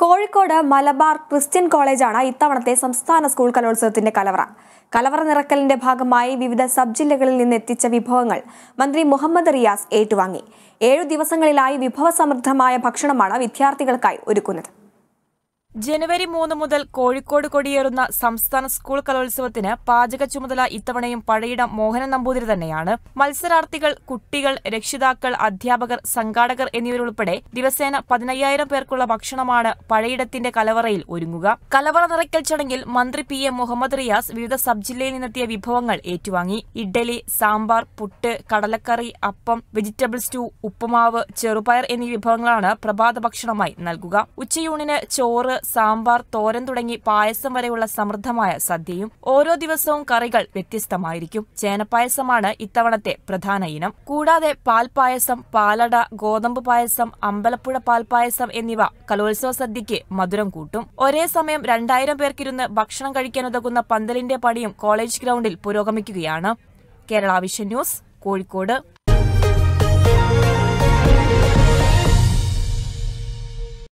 Kozhikode Malabar Christian കോളേജാണ് ഇത്തവണത്തെ സംസ്ഥാന സ്കൂൾ കലോത്സവത്തിന്റെ കലവറ കലവറ നിറക്കലിന്റെ ഭാഗമായി വിവിധ സബ് ജില്ലകളിൽ നിന്ന് എത്തിച്ച വിഭവങ്ങൾ മന്ത്രി മുഹമ്മദ് റിയാസ് ഏറ്റുവാങ്ങി ഏഴു ദിവസങ്ങളിലായി വിഭവസമൃദ്ധമായ ഭക്ഷണമാണ് വിദ്യാർത്ഥികൾക്കായി ഒരുക്കുന്നത് ജനുവരി മൂന്ന് മുതൽ കോഴിക്കോട് കൊടിയേറുന്ന സംസ്ഥാന സ്കൂൾ കലോത്സവത്തിന് പാചക ചുമതല ഇത്തവണയും പഴയിടം മോഹനൻ നമ്പൂതിരി തന്നെയാണ് മത്സരാർത്ഥികൾ കുട്ടികൾ രക്ഷിതാക്കൾ അധ്യാപകർ സംഘാടകർ എന്നിവരുൾപ്പെടെ ദിവസേന പതിനയ്യായിരം പേർക്കുള്ള ഭക്ഷണമാണ് പഴയിടത്തിന്റെ കലവറയിൽ ഒരുങ്ങുക കലവറ നിറയ്ക്കൽ ചടങ്ങിൽ മന്ത്രി പി എം മുഹമ്മദ് റിയാസ് വിവിധ സബ് ജില്ലയിൽ നിന്നെത്തിയ വിഭവങ്ങൾ ഏറ്റുവാങ്ങി ഇഡ്ഡലി സാമ്പാർ പുട്ട് കടലക്കറി അപ്പം വെജിറ്റബിൾ സ്റ്റൂ ഉപ്പുമാവ് ചെറുപയർ എന്നീ വിഭവങ്ങളാണ് പ്രഭാത ഭക്ഷണമായി നൽകുക ഉച്ചയൂണിന് ചോറ് സാമ്പാർ തോരൻ തുടങ്ങി പായസം വരെയുള്ള സമൃദ്ധമായ സദ്യയും ഓരോ ദിവസവും കറികൾ വ്യത്യസ്തമായിരിക്കും ചേനപ്പായസമാണ് ഇത്തവണത്തെ പ്രധാന ഇനം കൂടാതെ പാൽപായസം പാലട ഗോതമ്പ് പായസം അമ്പലപ്പുഴ പാൽപായസം എന്നിവ കലോത്സവ സദ്യയ്ക്ക് മധുരം കൂട്ടും ഒരേ സമയം രണ്ടായിരം പേർക്കിരുന്ന് ഭക്ഷണം കഴിക്കാനുതകുന്ന പന്തലിന്റെ പണിയും കോളേജ് ഗ്രൗണ്ടിൽ പുരോഗമിക്കുകയാണ് കേരള വിഷൻ ന്യൂസ് കോഴിക്കോട്